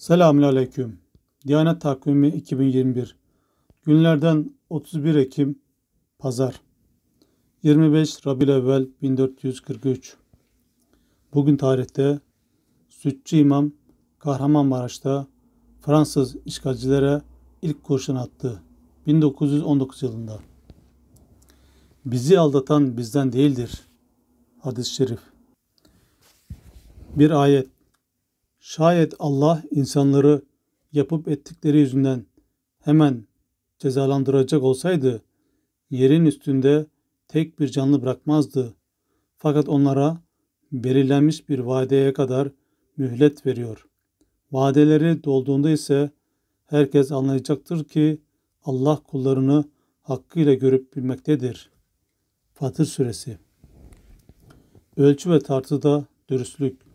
Selamun Aleyküm. Diyanet Takvimi 2021. Günlerden 31 Ekim Pazar. 25 Rabil Evvel 1443. Bugün tarihte Sütçü İmam Kahramanmaraş'ta Fransız işgalcilere ilk kurşun attı. 1919 yılında. Bizi aldatan bizden değildir. Hadis-i şerif. Bir ayet Şayet Allah insanları yapıp ettikleri yüzünden hemen cezalandıracak olsaydı yerin üstünde tek bir canlı bırakmazdı. Fakat onlara belirlenmiş bir vadeye kadar mühlet veriyor. Vadeleri dolduğunda ise herkes anlayacaktır ki Allah kullarını hakkıyla görüp bilmektedir. Fatır Suresi Ölçü ve tartıda dürüstlük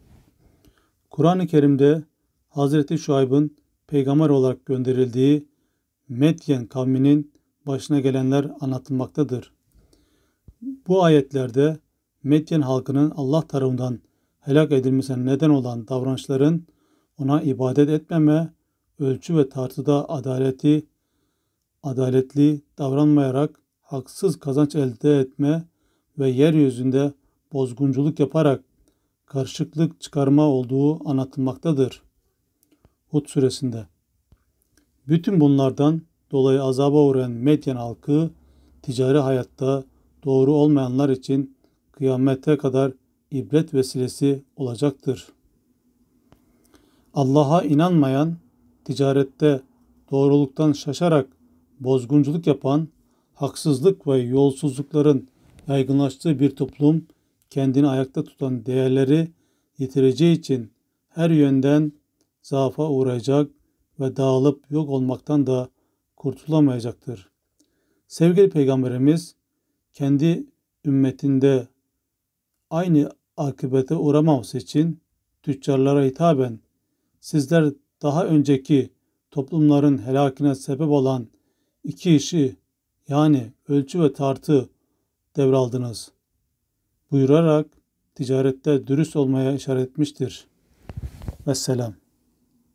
Kur'an-ı Kerim'de Hazreti Şuayb'ın peygamber olarak gönderildiği Medyen kavminin başına gelenler anlatılmaktadır. Bu ayetlerde Medyen halkının Allah tarafından helak edilmesine neden olan davranışların ona ibadet etmeme, ölçü ve tartıda adaleti, adaletli davranmayarak haksız kazanç elde etme ve yeryüzünde bozgunculuk yaparak Karışıklık çıkarma olduğu anlatılmaktadır. Hud suresinde. Bütün bunlardan dolayı azaba uğrayan Medyen halkı ticari hayatta doğru olmayanlar için kıyamete kadar ibret vesilesi olacaktır. Allah'a inanmayan, ticarette doğruluktan şaşarak bozgunculuk yapan, haksızlık ve yolsuzlukların yaygınlaştığı bir toplum kendini ayakta tutan değerleri yitireceği için her yönden zaafa uğrayacak ve dağılıp yok olmaktan da kurtulamayacaktır. Sevgili Peygamberimiz kendi ümmetinde aynı akıbete uğramaması için tüccarlara hitaben sizler daha önceki toplumların helakine sebep olan iki işi yani ölçü ve tartı devraldınız buyurarak ticarette dürüst olmaya işaret etmiştir. Vesselam.